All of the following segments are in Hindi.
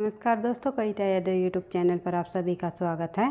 नमस्कार दोस्तों कई टायर यूट्यूब चैनल पर आप सभी का स्वागत है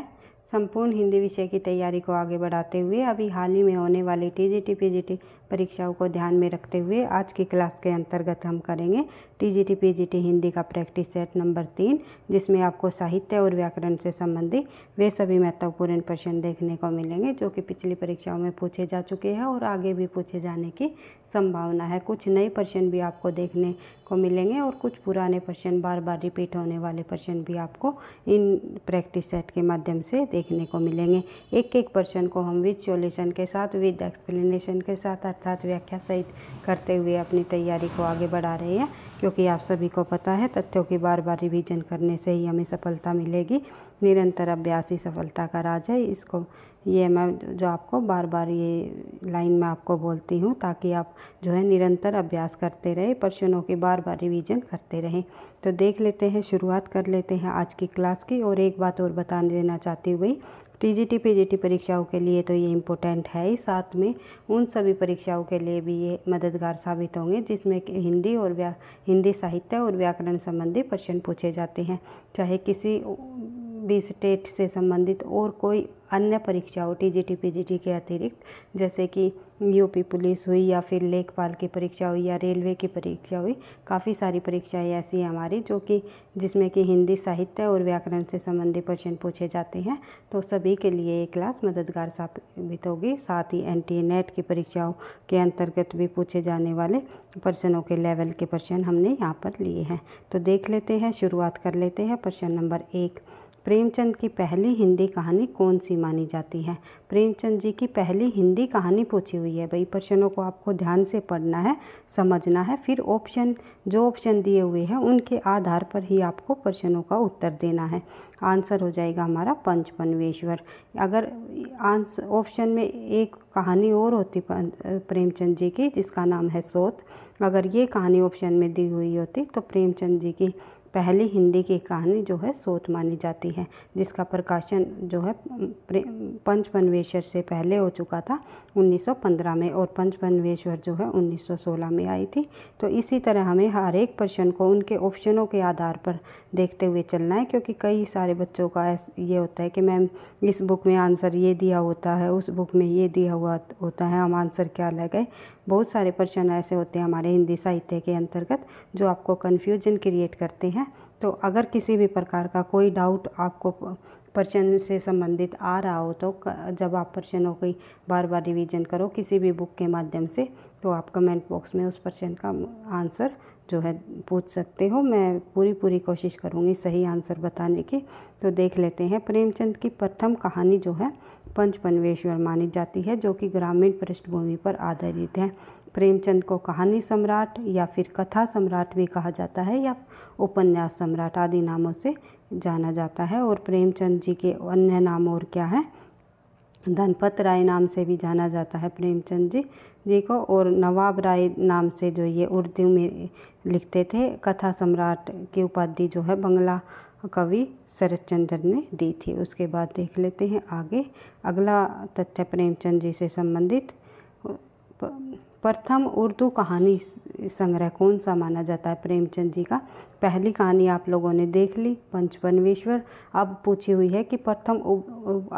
संपूर्ण हिंदी विषय की तैयारी को आगे बढ़ाते हुए अभी हाल ही में होने वाली T G T P G T परीक्षाओं को ध्यान में रखते हुए आज की क्लास के अंतर्गत हम करेंगे T G T P G T Hindi का प्रैक्टिस सेट नंबर तीन जिसमें आपको साहित्य और व्याकरण से संबंधित वे सभी महत्वपूर्ण प्रश्न देखने को मिलेंगे जो कि पिछली परीक्षाओं में पूछे जा चुके हैं और आगे भी पूछे जाने की संभावना है कुछ नए प्रश्न भी आपको देखने को मिलेंगे और कुछ पुराने प्रश्न बार बार रिपीट होने वाले प्रश्न भी आपको इन प्रैक्टिस सेट के माध्यम से देखने को मिलेंगे एक एक प्रश्न को हम विद सोल्यूशन के साथ विद एक्सप्लेनेशन के साथ अर्थात व्याख्या सहित करते हुए अपनी तैयारी को आगे बढ़ा रहे हैं क्योंकि आप सभी को पता है तथ्यों की बार बार रिविजन करने से ही हमें सफलता मिलेगी निरंतर अभ्यास ही सफलता का राज है इसको ये मैं जो आपको बार बार ये लाइन में आपको बोलती हूँ ताकि आप जो है निरंतर अभ्यास करते रहे प्रश्नों के बार बार रिवीजन करते रहें तो देख लेते हैं शुरुआत कर लेते हैं आज की क्लास की और एक बात और बता देना चाहती हुई टीजीटी पीजीटी परीक्षाओं के लिए तो ये इम्पोर्टेंट है ही साथ में उन सभी परीक्षाओं के लिए भी ये मददगार साबित होंगे जिसमें कि हिंदी और व्या हिंदी साहित्य और व्याकरण संबंधी प्रश्न पूछे जाते हैं चाहे किसी बी स्टेट से संबंधित और कोई अन्य परीक्षाओं T G T P G T के अतिरिक्त जैसे कि यूपी पुलिस हुई या फिर लेखपाल की परीक्षा हुई या रेलवे की परीक्षा हुई काफ़ी सारी परीक्षाएं ऐसी हैं हमारी जो कि जिसमें कि हिंदी साहित्य और व्याकरण से संबंधित प्रश्न पूछे जाते हैं तो सभी के लिए ये क्लास मददगार साबित होगी साथ ही एन टी नेट की परीक्षाओं के अंतर्गत भी पूछे जाने वाले प्रश्नों के लेवल के प्रश्न हमने यहाँ पर लिए हैं तो देख लेते हैं शुरुआत कर लेते हैं प्रश्न नंबर एक प्रेमचंद की पहली हिंदी कहानी कौन सी मानी जाती है प्रेमचंद जी की पहली हिंदी कहानी पूछी हुई है भाई प्रश्नों को आपको ध्यान से पढ़ना है समझना है फिर ऑप्शन जो ऑप्शन दिए हुए हैं उनके आधार पर ही आपको प्रश्नों का उत्तर देना है आंसर हो जाएगा हमारा पंच पनवेश्वर अगर आंसर ऑप्शन में एक कहानी और होती प्रेमचंद जी की जिसका नाम है सोत अगर ये कहानी ऑप्शन में दी हुई होती तो प्रेमचंद जी की पहली हिंदी की कहानी जो है सोत मानी जाती है जिसका प्रकाशन जो है पंचपनवेश्वर से पहले हो चुका था 1915 में और पंचपनवेश्वर जो है 1916 में आई थी तो इसी तरह हमें हर एक प्रश्न को उनके ऑप्शनों के आधार पर देखते हुए चलना है क्योंकि कई सारे बच्चों का ये होता है कि मैम इस बुक में आंसर ये दिया होता है उस बुक में ये दिया हुआ होता है हम आंसर क्या गए बहुत सारे प्रश्न ऐसे होते हैं हमारे हिंदी साहित्य के अंतर्गत जो आपको कन्फ्यूजन क्रिएट करते हैं तो अगर किसी भी प्रकार का कोई डाउट आपको प्रश्न से संबंधित आ रहा हो तो जब आप प्रश्नों की बार बार रिवीजन करो किसी भी बुक के माध्यम से तो आप कमेंट बॉक्स में उस प्रश्न का आंसर जो है पूछ सकते हो मैं पूरी पूरी कोशिश करूँगी सही आंसर बताने की तो देख लेते हैं प्रेमचंद की प्रथम कहानी जो है पंच पनवेश्वर मानी जाती है जो कि ग्रामीण पृष्ठभूमि पर आधारित है प्रेमचंद को कहानी सम्राट या फिर कथा सम्राट भी कहा जाता है या उपन्यास सम्राट आदि नामों से जाना जाता है और प्रेमचंद जी के अन्य नाम और क्या है धनपत राय नाम से भी जाना जाता है प्रेमचंद जी जी को और नवाब राय नाम से जो ये उर्दू में लिखते थे कथा सम्राट की उपाधि जो है बंगला कवि शरद चंद्र ने दी थी उसके बाद देख लेते हैं आगे अगला तथ्य प्रेमचंद जी से संबंधित प्रथम उर्दू कहानी संग्रह कौन सा माना जाता है प्रेमचंद जी का पहली कहानी आप लोगों ने देख ली पंचपनवेश्वर अब पूछी हुई है कि प्रथम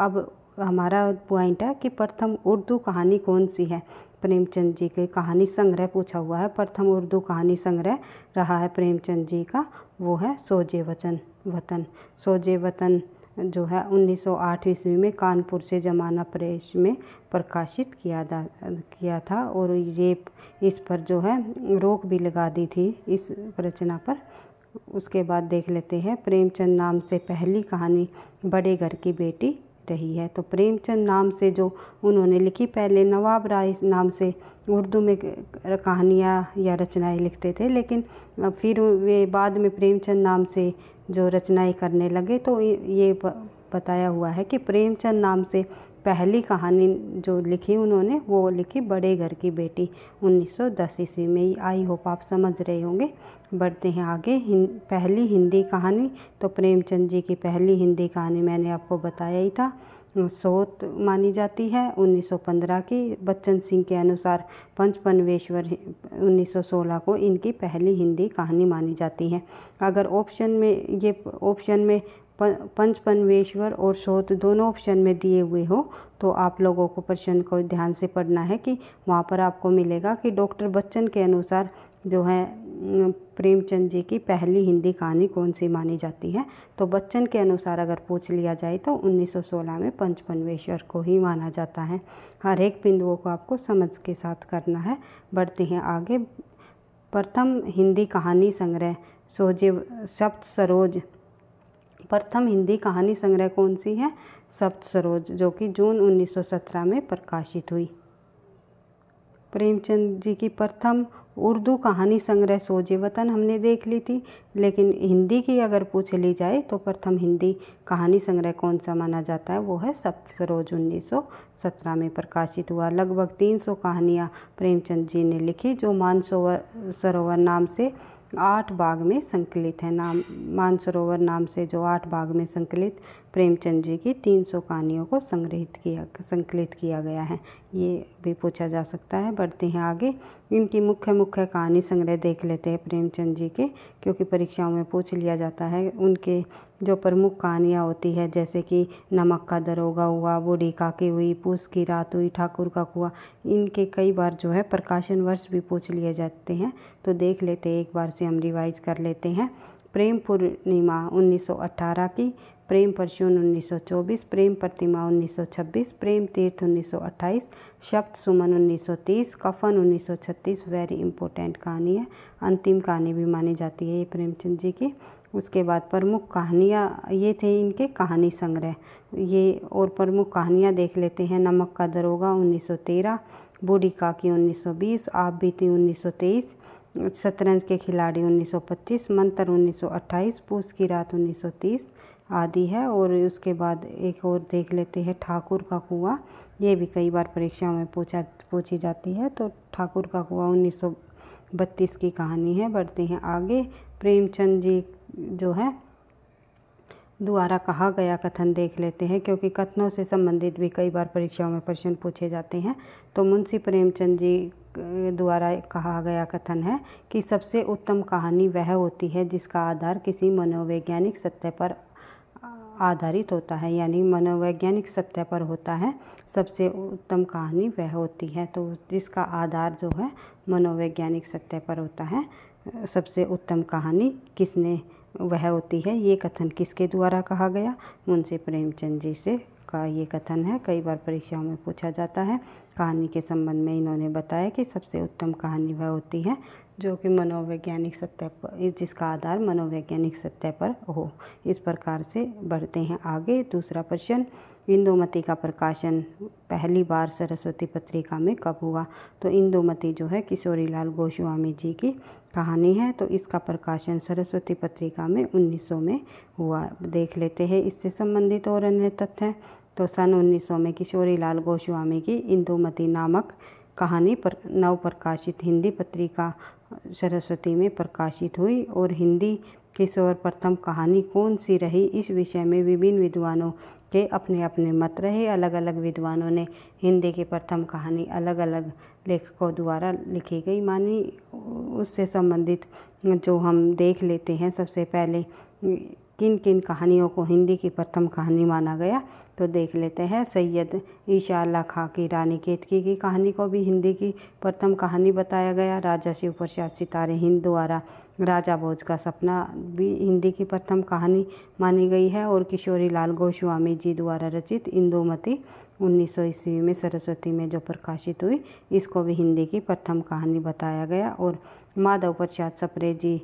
अब हमारा पॉइंट है कि प्रथम उर्दू कहानी कौन सी है प्रेमचंद जी के कहानी संग्रह पूछा हुआ है प्रथम उर्दू कहानी संग्रह रहा है प्रेमचंद जी का वो है सोजे वचन वतन सोजे वतन जो है 1908 ईस्वी में कानपुर से जमाना प्रेस में प्रकाशित किया था किया था और ये इस पर जो है रोक भी लगा दी थी इस रचना पर उसके बाद देख लेते हैं प्रेमचंद नाम से पहली कहानी बड़े घर की बेटी रही है तो प्रेमचंद नाम से जो उन्होंने लिखी पहले नवाब राय नाम से उर्दू में कहानियाँ या रचनाएँ लिखते थे लेकिन फिर वे बाद में प्रेमचंद नाम से जो रचनाएं करने लगे तो ये बताया हुआ है कि प्रेमचंद नाम से पहली कहानी जो लिखी उन्होंने वो लिखी बड़े घर की बेटी 1910 ईस्वी में आई होप आप समझ रहे होंगे बढ़ते हैं आगे हिं, पहली हिंदी कहानी तो प्रेमचंद जी की पहली हिंदी कहानी मैंने आपको बताया ही था सोत मानी जाती है 1915 की बच्चन सिंह के अनुसार पंचपनवेश्वर 1916 को इनकी पहली हिंदी कहानी मानी जाती है अगर ऑप्शन में ये ऑप्शन में पंच पन्वेश्वर और शोध दोनों ऑप्शन में दिए हुए हो तो आप लोगों को प्रश्न को ध्यान से पढ़ना है कि वहाँ पर आपको मिलेगा कि डॉक्टर बच्चन के अनुसार जो है प्रेमचंद जी की पहली हिंदी कहानी कौन सी मानी जाती है तो बच्चन के अनुसार अगर पूछ लिया जाए तो 1916 में पंचपनवेश्वर को ही माना जाता है हर एक बिंदुओं को आपको समझ के साथ करना है बढ़ते हैं आगे प्रथम हिंदी कहानी संग्रह सोजे सप्त सरोज प्रथम हिंदी कहानी संग्रह कौन सी है सप्त सरोज जो कि जून 1917 में प्रकाशित हुई प्रेमचंद जी की प्रथम उर्दू कहानी संग्रह सोजे वतन हमने देख ली थी लेकिन हिंदी की अगर पूछ ली जाए तो प्रथम हिंदी कहानी संग्रह कौन सा माना जाता है वो है सप्त सरोज उन्नीस में प्रकाशित हुआ लगभग 300 कहानियाँ प्रेमचंद जी ने लिखी जो मानसोवर सरोवर नाम से आठ भाग में संकलित है नाम मानसरोवर नाम से जो आठ भाग में संकलित प्रेमचंद जी की तीन सौ कहानियों को संग्रहित किया संकलित किया गया है ये भी पूछा जा सकता है बढ़ते हैं आगे इनकी मुख्य मुख्य कहानी संग्रह देख लेते हैं प्रेमचंद जी के क्योंकि परीक्षाओं में पूछ लिया जाता है उनके जो प्रमुख कहानियाँ होती है जैसे कि नमक का दरोगा हुआ बूढ़ी काकी हुई पूस की रात हुई ठाकुर का कुआ इनके कई बार जो है प्रकाशन वर्ष भी पूछ लिए जाते हैं तो देख लेते एक बार से हम रिवाइज कर लेते हैं प्रेम पूर्णिमा 1918 की प्रेम परशुन 1924 प्रेम प्रतिमा 1926 प्रेम तीर्थ 1928 शब्द सुमन 1930 कफन 1936 वेरी इंपॉर्टेंट कहानी है अंतिम कहानी भी मानी जाती है ये प्रेमचंद जी की उसके बाद प्रमुख कहानियाँ ये थे इनके कहानी संग्रह ये और प्रमुख कहानियाँ देख लेते हैं नमक का दरोगा 1913 बूढ़ी काकी 1920 आप बीती 1923 शतरंज के खिलाड़ी 1925 मंत्र 1928 पूस की रात 1930 आदि है और उसके बाद एक और देख लेते हैं ठाकुर का कुआँ ये भी कई बार परीक्षाओं में पूछा पूछी जाती है तो ठाकुर का कुआँ उन्नीस सौ बत्तीस की कहानी है बढ़ते हैं आगे प्रेमचंद जी जो है द्वारा कहा गया कथन देख लेते हैं क्योंकि कथनों से संबंधित भी कई बार परीक्षाओं में प्रश्न पूछे जाते हैं तो मुंशी प्रेमचंद जी द्वारा कहा गया कथन है कि सबसे उत्तम कहानी वह होती है जिसका आधार किसी मनोवैज्ञानिक सत्य पर आधारित होता है यानी मनोवैज्ञानिक सत्य पर होता है सबसे उत्तम कहानी वह होती है तो जिसका आधार जो है मनोवैज्ञानिक सत्य पर होता है सबसे उत्तम कहानी किसने वह होती है ये कथन किसके द्वारा कहा गया मुंशी प्रेमचंद जी से का ये कथन है कई बार परीक्षाओं में पूछा जाता है कहानी के संबंध में इन्होंने बताया कि सबसे उत्तम कहानी वह होती है जो कि मनोवैज्ञानिक सत्य पर जिसका आधार मनोवैज्ञानिक सत्य पर हो इस प्रकार से बढ़ते हैं आगे दूसरा प्रश्न इंदुमती का प्रकाशन पहली बार सरस्वती पत्रिका में कब हुआ तो इंदुमती जो है किशोरीलाल गोस्वामी जी की कहानी है तो इसका प्रकाशन सरस्वती पत्रिका में 1900 में हुआ देख लेते हैं इससे संबंधित और अन्य तथ्य तो सन 1900 में किशोरीलाल गोस्वामी की इंदुमती नामक कहानी पर नव प्रकाशित हिंदी पत्रिका सरस्वती में प्रकाशित हुई और हिंदी की सर्वप्रथम कहानी कौन सी रही इस विषय में विभिन्न विद्वानों के अपने अपने मत रहे अलग अलग विद्वानों ने हिंदी की प्रथम कहानी अलग अलग लेखकों द्वारा लिखी गई मानी उससे संबंधित जो हम देख लेते हैं सबसे पहले किन किन कहानियों को हिंदी की प्रथम कहानी माना गया तो देख लेते हैं सैयद ईशा खां की रानी केतकी की कहानी को भी हिंदी की प्रथम कहानी बताया गया राजा शिव प्रसाद सितारे हिंद द्वारा राजा भोज का सपना भी हिंदी की प्रथम कहानी मानी गई है और किशोरी लाल गोस्वामी जी द्वारा रचित इंदुमती उन्नीस सौ ईस्वी में सरस्वती में जो प्रकाशित हुई इसको भी हिंदी की प्रथम कहानी बताया गया और माधव प्रसाद सपरे जी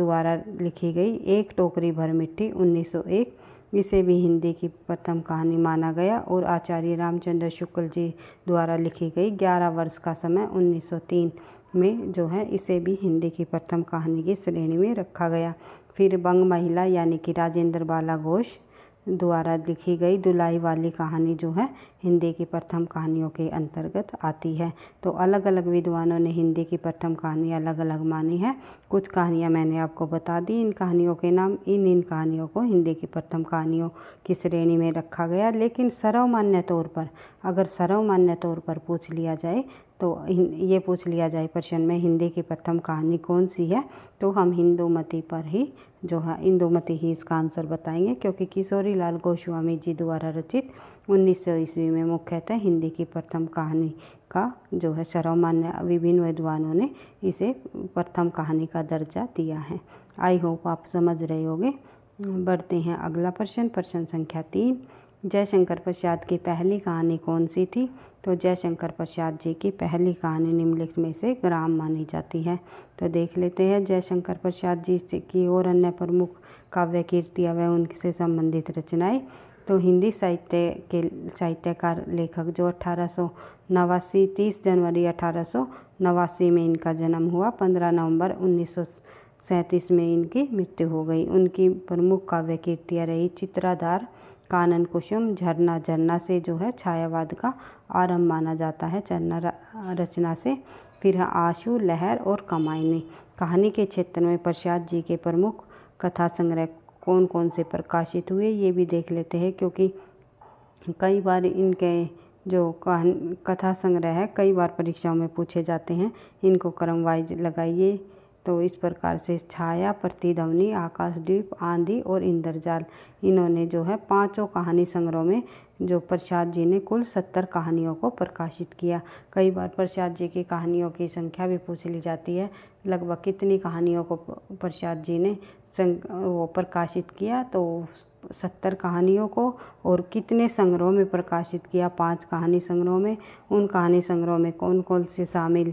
द्वारा लिखी गई एक टोकरी भर मिट्टी 1901 इसे भी हिंदी की प्रथम कहानी माना गया और आचार्य रामचंद्र शुक्ल जी द्वारा लिखी गई ग्यारह वर्ष का समय 1903 में जो है इसे भी हिंदी की प्रथम कहानी की श्रेणी में रखा गया फिर बंग महिला यानी कि राजेंद्र बाला घोष द्वारा लिखी गई दुलाई वाली कहानी जो है हिंदी की प्रथम कहानियों के अंतर्गत आती है तो अलग अलग विद्वानों ने हिंदी की प्रथम कहानी अलग अलग मानी है कुछ कहानियाँ मैंने आपको बता दी इन कहानियों के नाम इन इन कहानियों को हिंदी की प्रथम कहानियों की श्रेणी में रखा गया लेकिन सर्वमान्य तौर पर अगर सर्वमान्य तौर पर पूछ लिया जाए तो ये पूछ लिया जाए प्रश्न में हिंदी की प्रथम कहानी कौन सी है तो हम हिंदुमती पर ही जो है इंदुमती ही इसका आंसर बताएंगे क्योंकि किशोरी लाल गोस्वामी जी द्वारा रचित उन्नीस सौ ईस्वी में मुख्यतः हिंदी की प्रथम कहानी का जो है सर्वमान्य विभिन्न विद्वानों ने इसे प्रथम कहानी का दर्जा दिया है आई होप आप समझ रहे होंगे बढ़ते हैं अगला प्रश्न प्रश्न संख्या तीन जयशंकर प्रसाद की पहली कहानी कौन सी थी तो जयशंकर प्रसाद जी की पहली कहानी निम्नलिखित में से ग्राम मानी जाती है तो देख लेते हैं जयशंकर प्रसाद जी की और अन्य प्रमुख काव्य कीर्तियाँ व उनसे संबंधित रचनाएं तो हिंदी साहित्य के साहित्यकार लेखक जो अठारह सौ नवासी तीस जनवरी अठारह सौ नवासी में इनका जन्म हुआ पंद्रह नवंबर उन्नीस सौ सैंतीस में इनकी मृत्यु हो गई उनकी प्रमुख काव्य कीर्तियाँ रही चित्राधार कानन कुसुम झरना झरना से जो है छायावाद का आरंभ माना जाता है चरना रचना से फिर है आशु लहर और कमाइनी कहानी के क्षेत्र में प्रसाद जी के प्रमुख कथा संग्रह कौन कौन से प्रकाशित हुए ये भी देख लेते हैं क्योंकि कई बार इनके जो कहानी कथा संग्रह है कई बार परीक्षाओं में पूछे जाते हैं इनको क्रम वाइज लगाइए तो इस प्रकार से छाया प्रतिध्वनि आकाशद्वीप आंधी और इंद्रजाल इन्होंने जो है पांचों कहानी संग्रहों में जो प्रसाद जी ने कुल सत्तर कहानियों को प्रकाशित किया कई बार प्रसाद जी की कहानियों की संख्या भी पूछ ली जाती है लगभग कितनी कहानियों को प्रसाद जी ने वो प्रकाशित किया तो सत्तर कहानियों को और कितने संग्रहों में प्रकाशित किया पांच कहानी संग्रहों में उन कहानी संग्रहों में कौन कौन से शामिल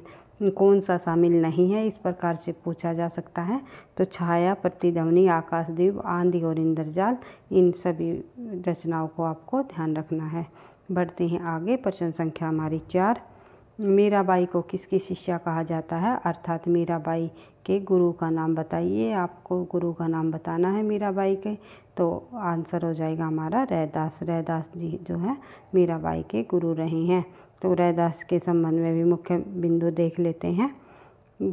कौन सा शामिल नहीं है इस प्रकार से पूछा जा सकता है तो छाया प्रतिध्वनि आकाशदीप आंधी और इंद्रजाल इन सभी रचनाओं को आपको ध्यान रखना है बढ़ते हैं आगे प्रश्न संख्या हमारी चार मीराबाई को किसकी शिष्या कहा जाता है अर्थात मीराबाई के गुरु का नाम बताइए आपको गुरु का नाम बताना है मीराबाई के तो आंसर हो जाएगा हमारा रैदास रैदास जी जो है मीराबाई के गुरु रहे हैं तो रैदास के संबंध में भी मुख्य बिंदु देख लेते हैं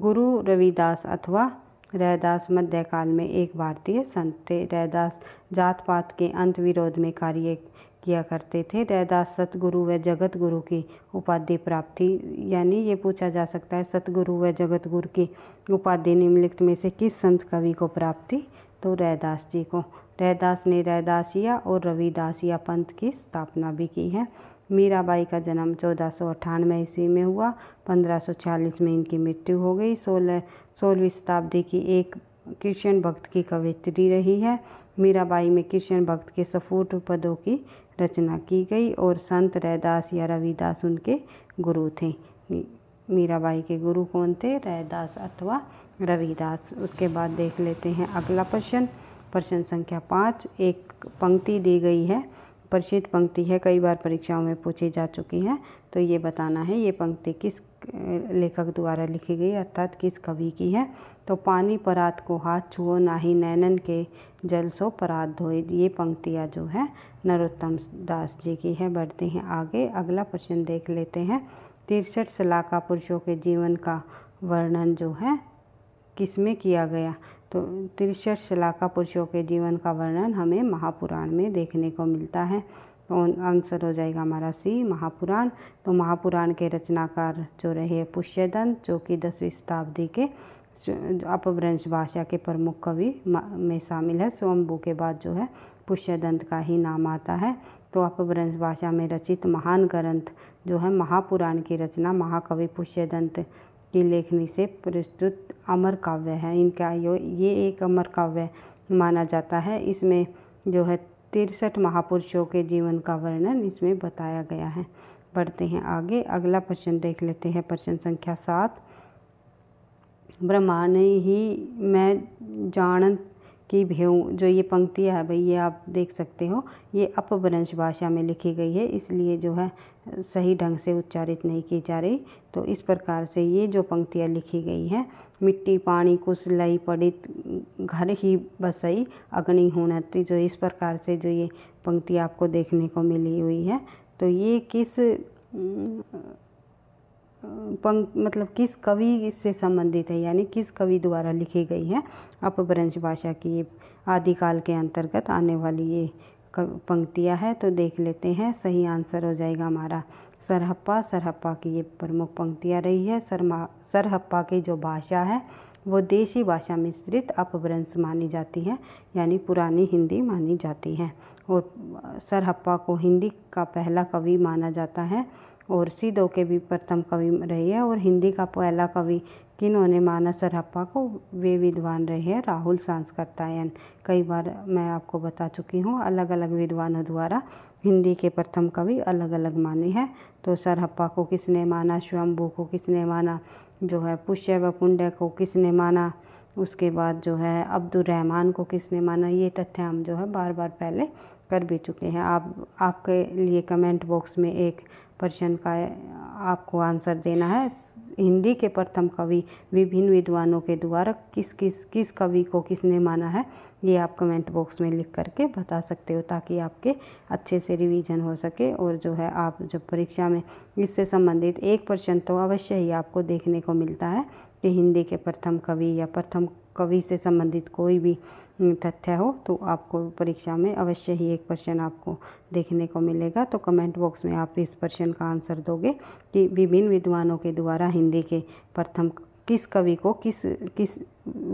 गुरु रविदास अथवा रैदास मध्यकाल में एक भारतीय संत थे रैदास जात पात के अंत विरोध में कार्य किया करते थे रैदास सतगुरु व जगत गुरु की उपाधि प्राप्ति यानी ये पूछा जा सकता है सतगुरु व जगत गुरु की उपाधि निम्नलिखित में से किस संत कवि को प्राप्ति तो रैदास जी को रैदास ने रैदासिया और रविदासिया पंथ की स्थापना भी की है मीराबाई का जन्म चौदह सौ अट्ठानवे ईस्वी में हुआ पंद्रह सौ छियालीस में इनकी मृत्यु हो गई सोलह सोलहवीं शताब्दी की एक कृष्ण भक्त की कवित्री रही है मीराबाई में कृष्ण भक्त के सफूट पदों की रचना की गई और संत रैदास या रविदास उनके गुरु थे मीराबाई के गुरु कौन थे रैदास अथवा रविदास उसके बाद देख लेते हैं अगला प्रश्न प्रश्न संख्या पाँच एक पंक्ति दी गई है प्रसिद्ध पंक्ति है कई बार परीक्षाओं में पूछी जा चुकी है तो ये बताना है ये पंक्ति किस लेखक द्वारा लिखी गई अर्थात किस कवि की है तो पानी परात को हाथ छुओ ना ही नैनन के जल सो परात धोए ये पंक्तियाँ जो है नरोत्तम दास जी की है बढ़ते हैं आगे अगला प्रश्न देख लेते हैं तिरसठ सलाका पुरुषों के जीवन का वर्णन जो है किसमें किया गया तो तिरसठ शलाका पुरुषों के जीवन का वर्णन हमें महापुराण में देखने को मिलता है तो आंसर हो जाएगा हमारा सी महापुराण तो महापुराण के रचनाकार जो रहे पुष्यदंत जो कि दसवीं शताब्दी के अपभ्रंश भाषा के प्रमुख कवि में शामिल है सोमबू के बाद जो है पुष्यदंत का ही नाम आता है तो अपभ्रंश भाषा में रचित महान ग्रंथ जो है महापुराण की रचना महाकवि पुष्यदंत की लेखनी से प्रस्तुत अमर काव्य है इनका ये एक अमर काव्य माना जाता है इसमें जो है तिरसठ महापुरुषों के जीवन का वर्णन इसमें बताया गया है बढ़ते हैं आगे अगला प्रश्न देख लेते हैं प्रश्न संख्या सात ब्रह्मांड ही मैं जानत की भेंव जो ये पंक्तियाँ है भाई ये आप देख सकते हो ये अपभ्रंश भाषा में लिखी गई है इसलिए जो है सही ढंग से उच्चारित नहीं की जा रही तो इस प्रकार से ये जो पंक्तियाँ लिखी गई हैं मिट्टी पानी कुछ लई पड़ित घर ही बसई अग्नि हुनति जो इस प्रकार से जो ये पंक्ति आपको देखने को मिली हुई है तो ये किस पंक मतलब किस कवि से संबंधित है यानी किस कवि द्वारा लिखी गई है अपभ्रंश भाषा की ये आदिकाल के अंतर्गत आने वाली ये पंक्तियाँ हैं तो देख लेते हैं सही आंसर हो जाएगा हमारा सरहप्पा सरहप्पा की ये प्रमुख पंक्तियाँ रही है सरमा सरहप्पा की जो भाषा है वो देशी भाषा मिश्रित अपभ्रंश मानी जाती है यानी पुरानी हिंदी मानी जाती है और सरहप्पा को हिंदी का पहला कवि माना जाता है और सी दो के भी प्रथम कवि रही है और हिंदी का पहला कवि किन्होंने माना सरहप्पा को वे विद्वान रहे हैं राहुल सांस्कृतायन कई बार मैं आपको बता चुकी हूँ अलग अलग विद्वानों द्वारा हिंदी के प्रथम कवि अलग अलग माने हैं तो सरहप्पा को किसने माना स्वयंभू को किसने माना जो है पुष्य व पुण्य को किसने माना उसके बाद जो है अब्दुल रहमान को किसने माना ये तथ्य हम जो है बार बार पहले कर भी चुके हैं आप आपके लिए कमेंट बॉक्स में एक प्रश्न का आपको आंसर देना है हिंदी के प्रथम कवि विभिन्न विद्वानों के द्वारा किस किस किस कवि को किसने माना है ये आप कमेंट बॉक्स में लिख करके बता सकते हो ताकि आपके अच्छे से रिवीजन हो सके और जो है आप जब परीक्षा में इससे संबंधित एक प्रश्न तो अवश्य ही आपको देखने को मिलता है कि हिंदी के प्रथम कवि या प्रथम कवि से संबंधित कोई भी हम्म, तथ्य हो तो आपको परीक्षा में अवश्य ही एक प्रश्न आपको देखने को मिलेगा तो कमेंट बॉक्स में आप इस प्रश्न का आंसर दोगे कि विभिन्न विद्वानों के द्वारा हिंदी के प्रथम किस कवि को किस किस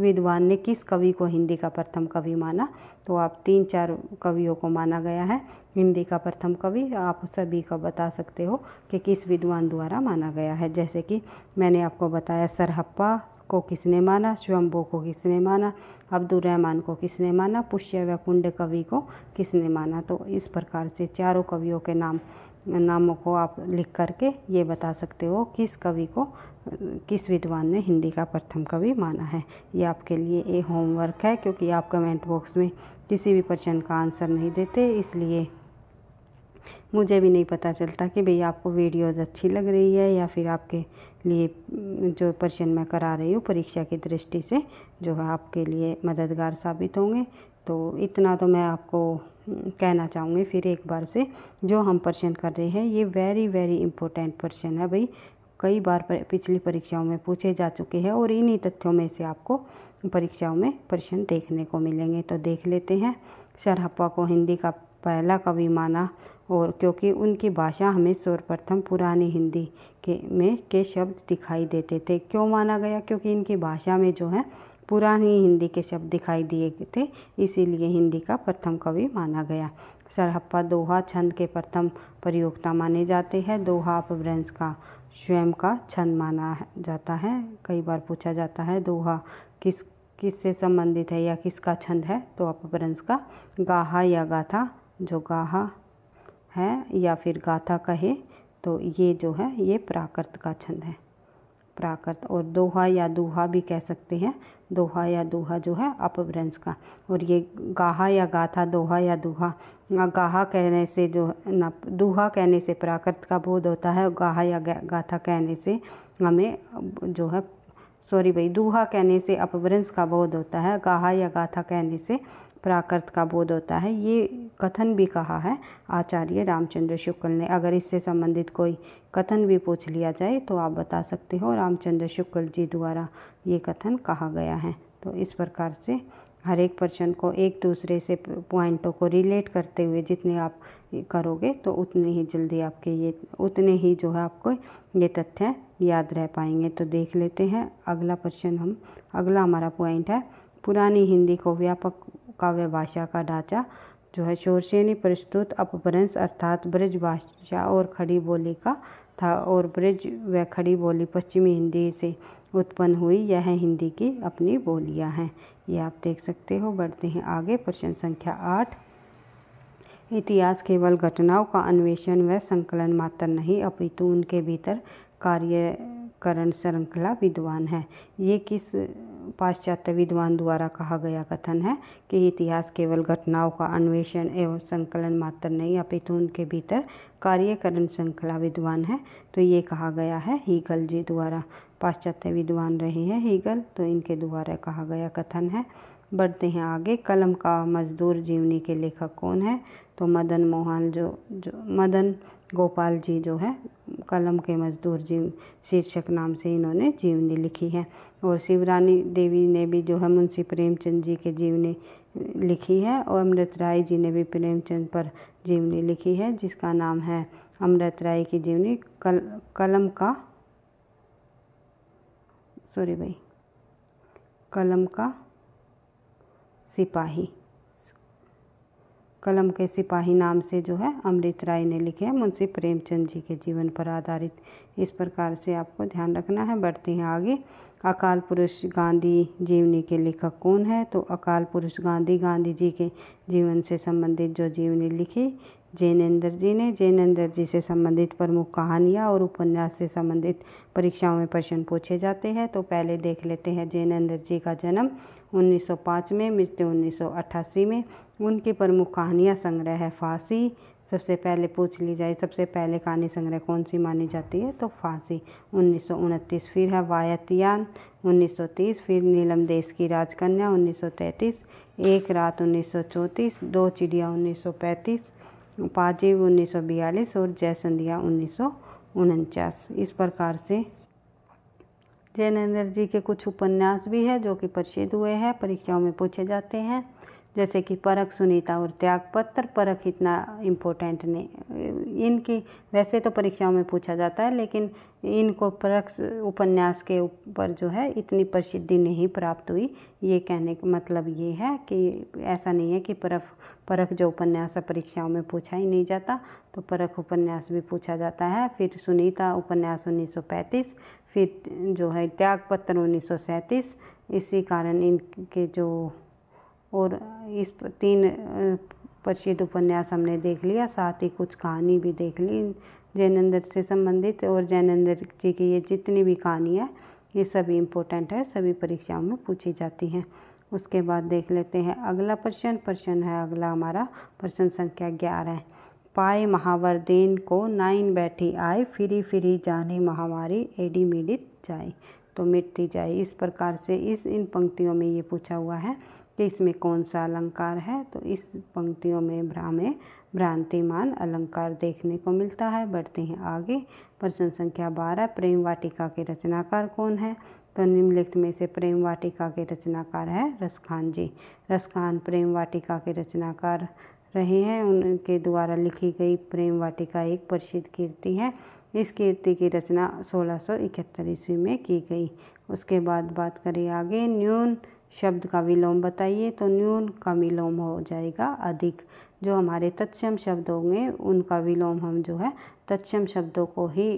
विद्वान ने किस कवि को हिंदी का प्रथम कवि माना तो आप तीन चार कवियों को माना गया है हिंदी का प्रथम कवि आप सभी का बता सकते हो कि किस विद्वान द्वारा माना गया है जैसे कि मैंने आपको बताया सरहप्पा को किसने माना स्वयंभू को किसने माना अब्दुल रहमान को किसने माना पुष्य व पुण्य कवि को किसने माना तो इस प्रकार से चारों कवियों के नाम नामों को आप लिख करके ये बता सकते हो किस कवि को किस विद्वान ने हिंदी का प्रथम कवि माना है ये आपके लिए ए होमवर्क है क्योंकि आप कमेंट बॉक्स में किसी भी प्रश्न का आंसर नहीं देते इसलिए मुझे भी नहीं पता चलता कि भई आपको वीडियोस अच्छी लग रही है या फिर आपके लिए जो प्रश्न मैं करा रही हूँ परीक्षा की दृष्टि से जो है आपके लिए मददगार साबित होंगे तो इतना तो मैं आपको कहना चाहूँगी फिर एक बार से जो हम प्रश्न कर रहे हैं ये वेरी वेरी इंपॉर्टेंट प्रश्न है भाई कई बार पिछली परीक्षाओं में पूछे जा चुके हैं और इन्हीं तथ्यों में से आपको परीक्षाओं में प्रश्न देखने को मिलेंगे तो देख लेते हैं शरहपा को हिंदी का पहला कवि माना और क्योंकि उनकी भाषा हमें सर्वप्रथम पुरानी हिंदी के में के शब्द दिखाई देते थे क्यों माना गया क्योंकि इनकी भाषा में जो है पुरानी हिंदी के शब्द दिखाई दिए थे इसीलिए हिंदी का प्रथम कवि माना गया सरहप्पा दोहा छंद के प्रथम प्रयोगता माने जाते हैं दोहा अपभ्रंश का स्वयं का छंद माना जाता है कई बार पूछा जाता है दोहा किस किस से संबंधित है या किसका छंद है तो अपभ्रंश का गाहा या गाथा जो गाहा है या फिर गाथा कहे तो ये जो है ये प्राकृत का छंद है प्राकृत और दोहा या दूहा भी कह सकते हैं दोहा या दोहा जो है अपभ्रंश का और ये गाहा या गाथा दोहा या दोहा गाहा कहने से जो ना दूहा कहने से प्राकृत का बोध होता है गाहा या गाथा कहने से हमें जो है सॉरी भाई दूहा कहने से अपभ्रंश का बोध होता है गाहा या गाथा कहने से प्राकृत का बोध होता है ये कथन भी कहा है आचार्य रामचंद्र शुक्ल ने अगर इससे संबंधित कोई कथन भी पूछ लिया जाए तो आप बता सकते हो रामचंद्र शुक्ल जी द्वारा ये कथन कहा गया है तो इस प्रकार से हर एक प्रश्न को एक दूसरे से पॉइंटों को रिलेट करते हुए जितने आप करोगे तो उतने ही जल्दी आपके ये उतने ही जो है आपको ये तथ्य याद रह पाएंगे तो देख लेते हैं अगला प्रश्न हम अगला हमारा पॉइंट है पुरानी हिंदी को व्यापक काव्य भाषा का ढांचा जो है शोरसेनी प्रस्तुत अपभ्रंश अर्थात ब्रज भाषा और खड़ी बोली का था और ब्रज व खड़ी बोली पश्चिमी हिंदी से उत्पन्न हुई यह हिंदी की अपनी बोलियां हैं ये आप देख सकते हो बढ़ते हैं आगे प्रश्न संख्या आठ इतिहास केवल घटनाओं का अन्वेषण व संकलन मात्र नहीं अपितु उनके भीतर कार्यकरण श्रृंखला विद्वान है ये किस पाश्चात्य विद्वान द्वारा कहा गया कथन है कि इतिहास केवल घटनाओं का अन्वेषण एवं संकलन मात्र नहीं अपितु उनके भीतर कार्यकरण श्रृंखला विद्वान है तो ये कहा गया है हीगल जी द्वारा पाश्चात्य विद्वान रहे हैं हीगल तो इनके द्वारा कहा गया कथन है बढ़ते हैं आगे कलम का मजदूर जीवनी के लेखक कौन है तो मदन मोहन जो जो मदन गोपाल जी जो है कलम के मजदूर जीव शीर्षक नाम से इन्होंने जीवनी लिखी है और शिवरानी देवी ने भी जो है मुंशी प्रेमचंद जी के जीवनी लिखी है और अमृत राय जी ने भी प्रेमचंद पर जीवनी लिखी है जिसका नाम है अमृत राय की जीवनी कल कलम का सॉरी भाई कलम का सिपाही कलम के सिपाही नाम से जो है अमृत राय ने लिखे हैं मुंशी प्रेमचंद जी के जीवन पर आधारित इस प्रकार से आपको ध्यान रखना है बढ़ते हैं आगे अकाल पुरुष गांधी जीवनी के लेखक कौन है तो अकाल पुरुष गांधी गांधी जी के जीवन से संबंधित जो जीवनी लिखी जैनेन्द्र जी ने जैनेन्द्र जी से संबंधित प्रमुख कहानियाँ और उपन्यास से संबंधित परीक्षाओं में प्रश्न पूछे जाते हैं तो पहले देख लेते हैं जैनेन्द्र जी का जन्म 1905 में मृत्यु 1988 में उनकी प्रमुख कहानियाँ संग्रह है फांसी सबसे पहले पूछ ली जाए सबसे पहले कहानी संग्रह कौन सी मानी जाती है तो फांसी उन्नीस फिर है वायतियान 1930 फिर नीलम देश की राजकन्या 1933 एक रात 1934 दो चिड़िया 1935 पाजीव 1942 और संध्या उन्नीस इस प्रकार से जैनेन्द्र जी के कुछ उपन्यास भी है जो कि प्रसिद्ध हुए हैं परीक्षाओं में पूछे जाते हैं जैसे कि परख सुनीता और त्यागपत्र परख इतना इम्पोर्टेंट नहीं इनकी वैसे तो परीक्षाओं में पूछा जाता है लेकिन इनको परख उपन्यास के ऊपर जो है इतनी प्रसिद्धि नहीं प्राप्त हुई ये कहने का मतलब ये है कि ऐसा नहीं है कि परख परख जो उपन्यास है परीक्षाओं में पूछा ही नहीं जाता तो परख उपन्यास भी पूछा जाता है फिर सुनीता उपन्यास उन्नीस फिर जो है त्यागपत्र उन्नीस इसी कारण इनके जो और इस तीन प्रसिद्ध उपन्यास हमने देख लिया साथ ही कुछ कहानी भी देख ली जैनंदर से संबंधित और जैनंदर जी की ये जितनी भी कहानियाँ ये सभी इम्पोर्टेंट है सभी परीक्षाओं में पूछी जाती हैं उसके बाद देख लेते हैं अगला प्रश्न प्रश्न है अगला हमारा प्रश्न संख्या ग्यारह पाए महावर देन को नाइन बैठी आए फिरी फिरी जाने महामारी एडी मिडित जाए तो मिटती जाए इस प्रकार से इस इन पंक्तियों में ये पूछा हुआ है कि इसमें कौन सा अलंकार है तो इस पंक्तियों में भ्रामे भ्रांतिमान अलंकार देखने को मिलता है बढ़ते हैं आगे प्रश्न संख्या बारह प्रेम वाटिका के रचनाकार कौन है तो निम्नलिखित में से प्रेम वाटिका के रचनाकार है रसखान जी रसखान प्रेम वाटिका के रचनाकार रहे हैं उनके द्वारा लिखी गई प्रेम वाटिका एक प्रसिद्ध कीर्ति है इस कीर्ति की रचना सोलह ईस्वी में की गई उसके बाद बात करें आगे न्यून शब्द का विलोम बताइए तो न्यून का विलोम हो जाएगा अधिक जो हमारे तत्सम शब्द होंगे उनका विलोम हम जो है तत्सम शब्दों को ही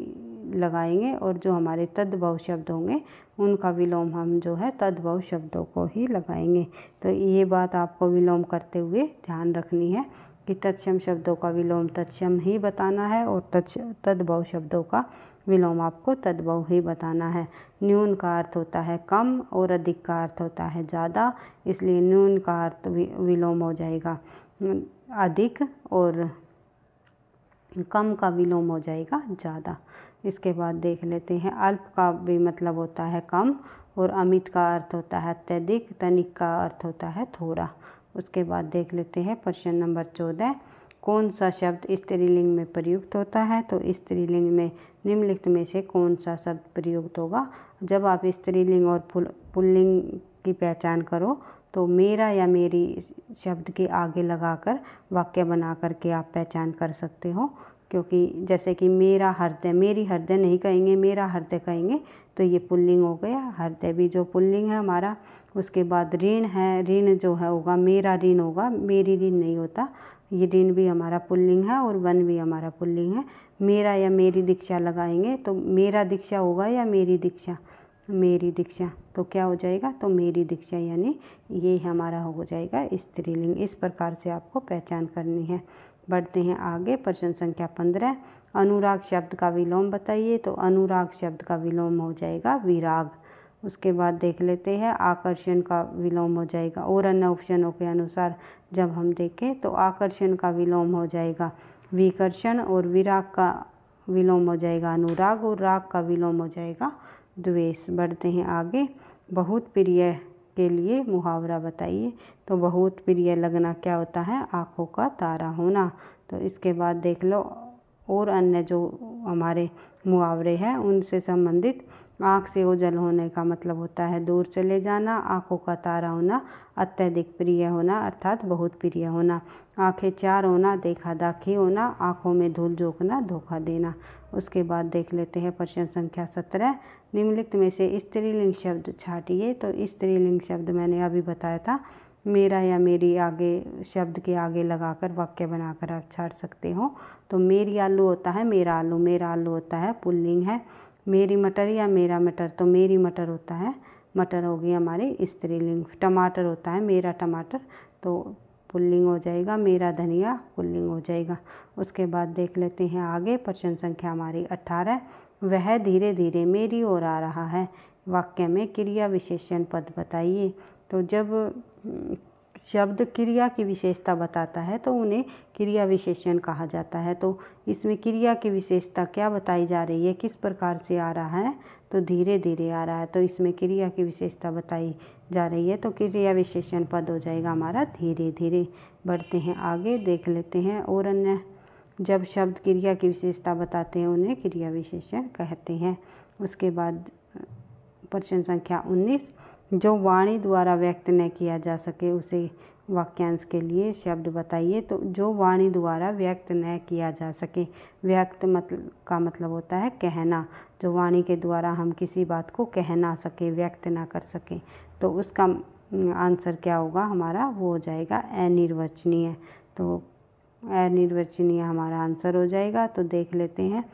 लगाएंगे और जो हमारे तद्भव शब्द होंगे उनका विलोम हम जो है तद्भव शब्दों को ही लगाएंगे तो ये बात आपको विलोम करते हुए ध्यान रखनी है कि तत्सम शब्दों का विलोम तत्सम ही बताना है और तत्स तद्भव शब्दों का विलोम आपको तद्भव ही बताना है न्यून का अर्थ होता है कम और अधिक का अर्थ होता है ज़्यादा इसलिए न्यून का अर्थ विलोम हो जाएगा अधिक और कम का विलोम हो जाएगा ज़्यादा इसके बाद देख लेते हैं अल्प का भी मतलब होता है कम और अमित का अर्थ होता है अत्यधिक तनिक का अर्थ होता है थोड़ा उसके बाद देख लेते हैं प्रश्न नंबर चौदह कौन सा शब्द स्त्रीलिंग में प्रयुक्त होता है तो स्त्रीलिंग में निम्नलिखित में से कौन सा शब्द प्रयुक्त होगा जब आप स्त्रीलिंग और पुल पुल्लिंग की पहचान करो तो मेरा या मेरी शब्द के आगे लगाकर वाक्य बना करके आप पहचान कर सकते हो क्योंकि जैसे कि मेरा हृदय मेरी हृदय नहीं कहेंगे मेरा हृदय कहेंगे तो ये पुल्लिंग हो गया हृदय भी जो पुल्लिंग है हमारा उसके बाद ऋण है ऋण जो है होगा मेरा ऋण होगा मेरी ऋण नहीं होता ये ऋण भी हमारा पुल्लिंग है और वन भी हमारा पुल्लिंग है मेरा या मेरी दीक्षा लगाएंगे तो मेरा दीक्षा होगा या मेरी दीक्षा मेरी दीक्षा तो क्या हो जाएगा तो मेरी दीक्षा यानी ये हमारा हो जाएगा स्त्रीलिंग इस, इस प्रकार से आपको पहचान करनी है बढ़ते हैं आगे प्रश्न संख्या पंद्रह अनुराग शब्द का विलोम बताइए तो अनुराग शब्द का विलोम हो जाएगा विराग उसके बाद देख लेते हैं आकर्षण का विलोम हो जाएगा और अन्य ऑप्शनों के अनुसार जब हम देखें तो आकर्षण का विलोम हो जाएगा विकर्षण और विराग का विलोम हो जाएगा अनुराग और राग का विलोम हो जाएगा द्वेष बढ़ते हैं आगे बहुत प्रिय के लिए मुहावरा बताइए तो बहुत प्रिय लगना क्या होता है आँखों का तारा होना तो इसके बाद देख लो और अन्य जो हमारे मुहावरे हैं उनसे संबंधित आँख से ओझल होने का मतलब होता है दूर चले जाना आँखों का तारा होना अत्यधिक प्रिय होना अर्थात बहुत प्रिय होना आँखें चार होना देखा दाखी होना आँखों में धूल झोंकना धोखा देना उसके बाद देख लेते हैं प्रश्न संख्या सत्रह निम्नलिखित में से स्त्रीलिंग शब्द छाटिए तो स्त्रीलिंग शब्द मैंने अभी बताया था मेरा या मेरी आगे शब्द के आगे लगाकर वाक्य बनाकर आप छाट सकते हो तो मेरी आलू होता है मेरा आलू मेरा आलू होता है पुल्लिंग है मेरी मटर या मेरा मटर तो मेरी मटर होता है मटर होगी हमारी स्त्रीलिंग टमाटर होता है मेरा टमाटर तो पुल्लिंग हो जाएगा मेरा धनिया पुल्लिंग हो जाएगा उसके बाद देख लेते हैं आगे प्रश्न संख्या हमारी अट्ठारह वह धीरे धीरे मेरी ओर आ रहा है वाक्य में क्रिया विशेषण पद बताइए तो जब शब्द क्रिया की विशेषता बताता है तो उन्हें क्रिया विशेषण कहा जाता है तो इसमें क्रिया की विशेषता क्या बताई जा रही है किस प्रकार से आ रहा है तो धीरे धीरे आ रहा है तो इसमें क्रिया की विशेषता बताई जा रही है तो क्रिया विशेषण पद हो जाएगा हमारा धीरे धीरे बढ़ते हैं आगे देख लेते हैं और अन्य जब शब्द क्रिया की विशेषता बताते हैं उन्हें क्रिया विशेषण कहते हैं उसके बाद प्रश्न संख्या उन्नीस जो वाणी द्वारा व्यक्त न किया जा सके उसे वाक्यांश के लिए शब्द बताइए तो जो वाणी द्वारा व्यक्त न किया जा सके व्यक्त मतलब का मतलब होता है कहना जो वाणी के द्वारा हम किसी बात को कह ना सके व्यक्त ना कर सकें तो उसका आंसर क्या होगा हमारा वो हो जाएगा अनिर्वचनीय तो अनिर्वचनीय हमारा आंसर हो जाएगा तो देख लेते हैं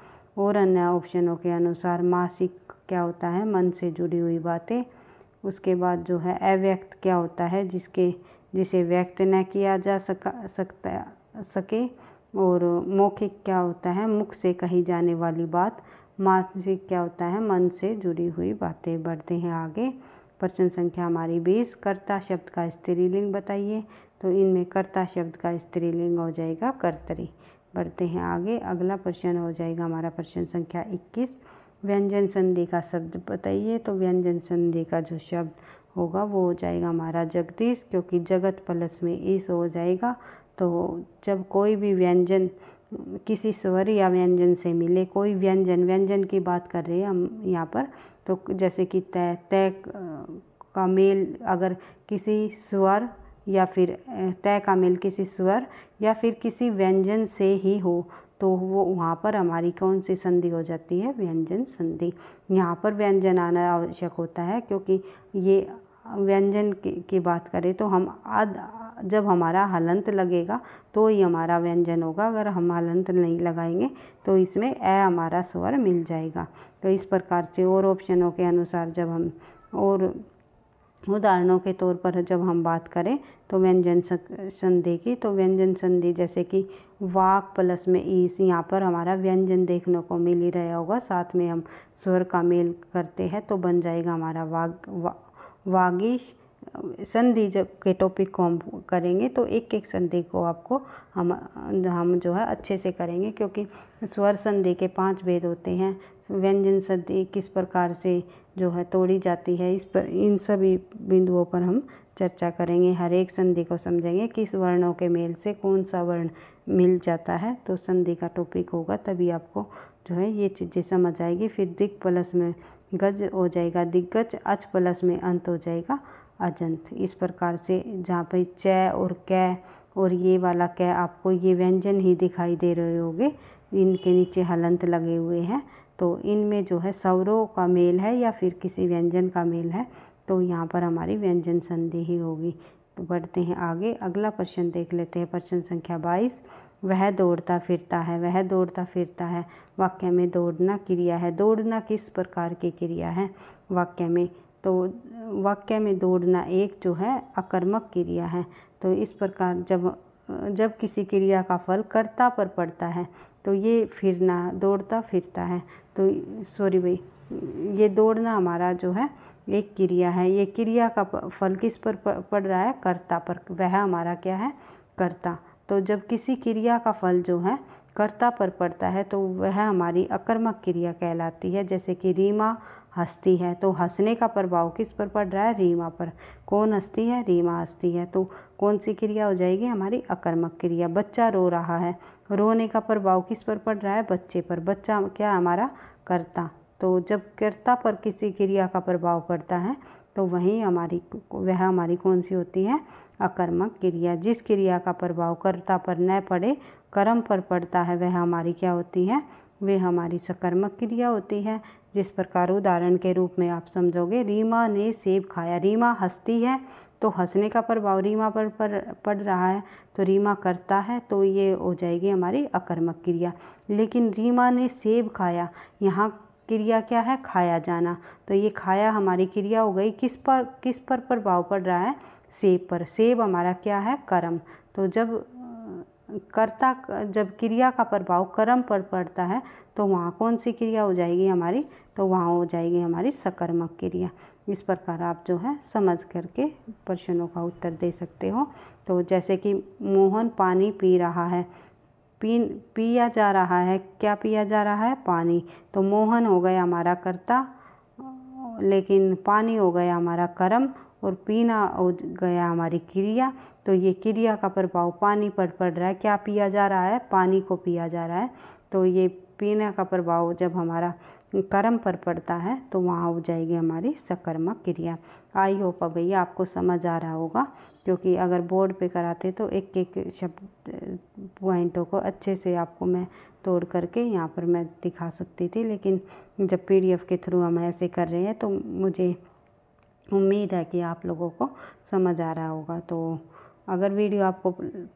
और अन्य ऑप्शनों के अनुसार मासिक क्या होता है मन से जुड़ी हुई बातें उसके बाद जो है अव्यक्त क्या होता है जिसके जिसे व्यक्त न किया जा सका सकता सके और मौखिक क्या होता है मुख से कही जाने वाली बात मानसिक क्या होता है मन से जुड़ी हुई बातें बढ़ते हैं आगे प्रश्न संख्या हमारी बीस कर्ता शब्द का स्त्रीलिंग बताइए तो इनमें कर्ता शब्द का स्त्रीलिंग हो जाएगा कर्तरी बढ़ते हैं आगे अगला प्रश्न हो जाएगा हमारा प्रश्न संख्या इक्कीस व्यंजन संधि का शब्द बताइए तो व्यंजन संधि का जो शब्द होगा वो हो जाएगा हमारा जगदीश क्योंकि जगत प्लस में ईस हो जाएगा तो जब कोई भी व्यंजन किसी स्वर या व्यंजन से मिले कोई व्यंजन व्यंजन की बात कर रहे हैं हम यहाँ पर तो जैसे कि तय तय का मेल अगर किसी स्वर या फिर तय का मेल किसी स्वर या फिर किसी व्यंजन से ही हो तो वो वहाँ पर हमारी कौन सी संधि हो जाती है व्यंजन संधि यहाँ पर व्यंजन आना आवश्यक होता है क्योंकि ये व्यंजन की, की बात करें तो हम अद जब हमारा हलंत लगेगा तो ही हमारा व्यंजन होगा अगर हम हलंत नहीं लगाएंगे तो इसमें ए हमारा स्वर मिल जाएगा तो इस प्रकार से और ऑप्शनों के अनुसार जब हम और उदाहरणों के तौर पर जब हम बात करें तो व्यंजन संधि की तो व्यंजन संधि जैसे कि वाक प्लस में ईस यहाँ पर हमारा व्यंजन देखने को मिल ही रहा होगा साथ में हम स्वर का मेल करते हैं तो बन जाएगा हमारा वाग वा, वागिश संधि जब के टॉपिक को हम करेंगे तो एक एक संधि को आपको हम हम जो है अच्छे से करेंगे क्योंकि स्वर संधि के पांच भेद होते हैं व्यंजन संधि किस प्रकार से जो है तोड़ी जाती है इस पर इन सभी बिंदुओं पर हम चर्चा करेंगे हर एक संधि को समझेंगे किस वर्णों के मेल से कौन सा वर्ण मिल जाता है तो संधि का टॉपिक होगा तभी आपको जो है ये चीज़ें समझ आएगी फिर दिग प्लस में गज हो जाएगा दिग्गज अच प्लस में अंत हो जाएगा अजंत इस प्रकार से जहाँ पर च और कै और ये वाला कै आपको ये व्यंजन ही दिखाई दे रहे होंगे इनके नीचे हलंत लगे हुए हैं तो इनमें जो है सवरों का मेल है या फिर किसी व्यंजन का मेल है तो यहाँ पर हमारी व्यंजन संधि ही होगी तो बढ़ते हैं आगे अगला प्रश्न देख लेते हैं प्रश्न संख्या बाईस वह दौड़ता फिरता है वह दौड़ता फिरता है वाक्य में दौड़ना क्रिया है दौड़ना किस प्रकार की क्रिया है वाक्य में तो वाक्य में दौड़ना एक जो है अकर्मक क्रिया है तो इस प्रकार जब जब किसी क्रिया का फल कर्ता पर पड़ता है तो ये फिरना दौड़ता फिरता है तो सॉरी भाई ये दौड़ना हमारा जो है एक क्रिया है ये क्रिया का फल किस पर पड़ रहा है कर्ता पर वह हमारा क्या है कर्ता तो जब किसी क्रिया का फल जो है कर्ता पर पड़ता है तो वह हमारी अकर्मक क्रिया कहलाती है जैसे कि रीमा हंसती है तो हंसने का प्रभाव किस पर पड़ रहा है रीमा पर कौन हंसती है रीमा हंसती है तो कौन सी क्रिया हो जाएगी हमारी अकर्मक क्रिया बच्चा रो रहा है रोने का प्रभाव किस पर पड़ रहा है बच्चे पर बच्चा क्या हमारा करता तो जब कर्ता पर किसी क्रिया का प्रभाव पड़ता है तो वही हमारी वह हमारी कौन सी होती है अकर्मक क्रिया जिस क्रिया का प्रभाव कर्ता पर न पड़े कर्म पर पड़ता है वह हमारी क्या होती है वे हमारी सकर्मक क्रिया होती है जिस प्रकार उदाहरण के रूप में आप समझोगे रीमा ने सेब खाया रीमा हंसती है तो हंसने का प्रभाव रीमा पर पड़ रहा है तो रीमा करता है तो ये हो जाएगी हमारी अकर्मक क्रिया लेकिन रीमा ने सेब खाया यहाँ क्रिया क्या है खाया जाना तो ये खाया हमारी क्रिया हो गई किस पर किस पर प्रभाव पड़ रहा है सेब पर सेब हमारा क्या है कर्म तो जब कर्ता जब क्रिया का प्रभाव कर्म पर पड़ता है तो वहाँ कौन सी क्रिया हो जाएगी हमारी तो वहाँ हो जाएगी हमारी सकर्मक क्रिया इस प्रकार आप जो है समझ करके प्रश्नों का उत्तर दे सकते हो तो जैसे कि मोहन पानी पी रहा है पी पिया जा रहा है क्या पिया जा रहा है पानी तो मोहन हो गया हमारा कर्ता लेकिन पानी हो गया हमारा कर्म और पीना हो गया हमारी क्रिया तो ये क्रिया का प्रभाव पानी पर पड़ रहा है क्या पिया जा रहा है पानी को पिया जा रहा है तो ये पीने का प्रभाव जब हमारा कर्म पर पड़ता है तो वहाँ हो जाएगी हमारी सकर्मक क्रिया आई होप अब भैया आपको समझ आ रहा होगा क्योंकि अगर बोर्ड पे कराते तो एक एक शब्द पॉइंटों को अच्छे से आपको मैं तोड़ करके यहाँ पर मैं दिखा सकती थी लेकिन जब पीडीएफ के थ्रू हम ऐसे कर रहे हैं तो मुझे उम्मीद है कि आप लोगों को समझ आ रहा होगा तो अगर वीडियो आपको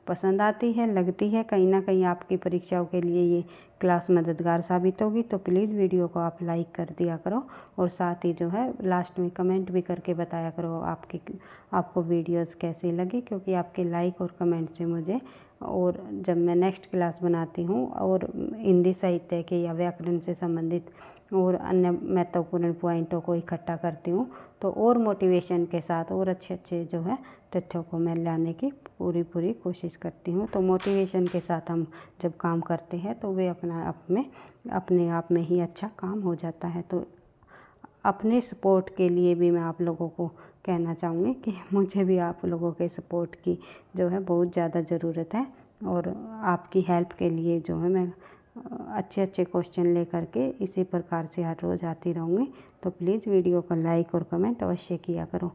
पसंद आती है लगती है कहीं ना कहीं आपकी परीक्षाओं के लिए ये क्लास मददगार साबित होगी तो प्लीज़ वीडियो को आप लाइक कर दिया करो और साथ ही जो है लास्ट में कमेंट भी करके बताया करो आपकी आपको वीडियोस कैसे लगी क्योंकि आपके लाइक और कमेंट से मुझे और जब मैं नेक्स्ट क्लास बनाती हूँ और हिंदी साहित्य के या व्याकरण से संबंधित और अन्य महत्वपूर्ण पॉइंटों को इकट्ठा करती हूँ तो और मोटिवेशन के साथ और अच्छे अच्छे जो है तथ्यों को मैं लाने की पूरी पूरी कोशिश करती हूँ तो मोटिवेशन के साथ हम जब काम करते हैं तो वे अपना आप में अपने आप में ही अच्छा काम हो जाता है तो अपने सपोर्ट के लिए भी मैं आप लोगों को कहना चाहूँगी कि मुझे भी आप लोगों के सपोर्ट की जो है बहुत ज़्यादा ज़रूरत है और आपकी हेल्प के लिए जो है मैं अच्छे अच्छे क्वेश्चन लेकर के इसी प्रकार से हर रोज़ आती रहूँगी तो प्लीज़ वीडियो को लाइक और कमेंट अवश्य किया करो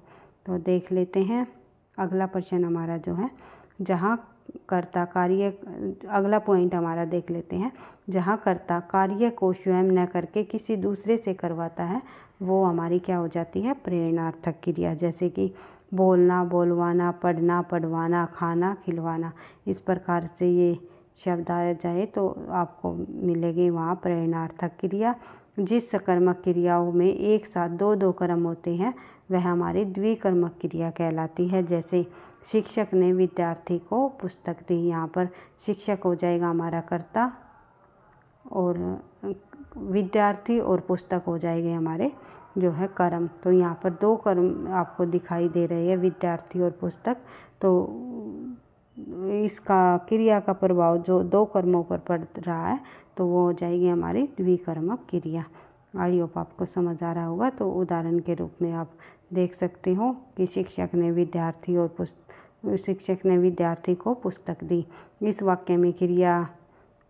तो देख लेते हैं अगला प्रश्न हमारा जो है जहाँ कर्ता कार्य अगला पॉइंट हमारा देख लेते हैं जहाँ कर्ता कार्य को स्वयं न करके किसी दूसरे से करवाता है वो हमारी क्या हो जाती है प्रेरणार्थक क्रिया जैसे कि बोलना बोलवाना पढ़ना पढ़वाना खाना खिलवाना इस प्रकार से ये शब्द आया जाए तो आपको मिलेगी वहाँ प्रेरणार्थक क्रिया जिस सकर्मक क्रियाओं में एक साथ दो दो कर्म होते हैं वह हमारी द्विकर्मक क्रिया कहलाती है जैसे शिक्षक ने विद्यार्थी को पुस्तक दी यहाँ पर शिक्षक हो जाएगा हमारा कर्ता और विद्यार्थी और पुस्तक हो जाएंगे हमारे जो है कर्म तो यहाँ पर दो कर्म आपको दिखाई दे रहे हैं विद्यार्थी और पुस्तक तो इसका क्रिया का प्रभाव जो दो कर्मों पर पड़ रहा है तो वो हो जाएगी हमारी द्विकर्मक क्रिया आई होप आपको समझ आ रहा होगा तो उदाहरण के रूप में आप देख सकते हो कि शिक्षक ने विद्यार्थी और पुस्त शिक्षक ने विद्यार्थी को पुस्तक दी इस वाक्य में क्रिया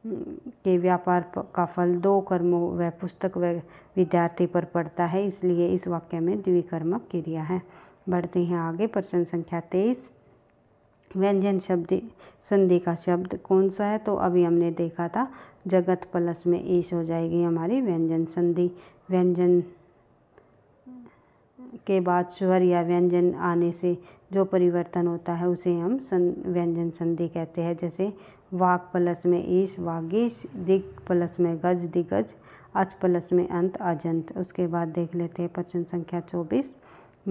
के व्यापार का फल दो कर्मों व पुस्तक व विद्यार्थी पर पड़ता है इसलिए इस वाक्य में द्विकर्मक क्रिया है बढ़ते हैं आगे प्रश्न संख्या तेईस व्यंजन शब्द संधि का शब्द कौन सा है तो अभी हमने देखा था जगत प्लस में ईश हो जाएगी हमारी व्यंजन संधि व्यंजन के बाद स्वर या व्यंजन आने से जो परिवर्तन होता है उसे हम सं व्यंजन संधि कहते हैं जैसे वाक प्लस में ईश वागीश दिग प्लस में गज दिग्गज अच प्लस में अंत अजंत उसके बाद देख लेते हैं प्रश्न संख्या चौबीस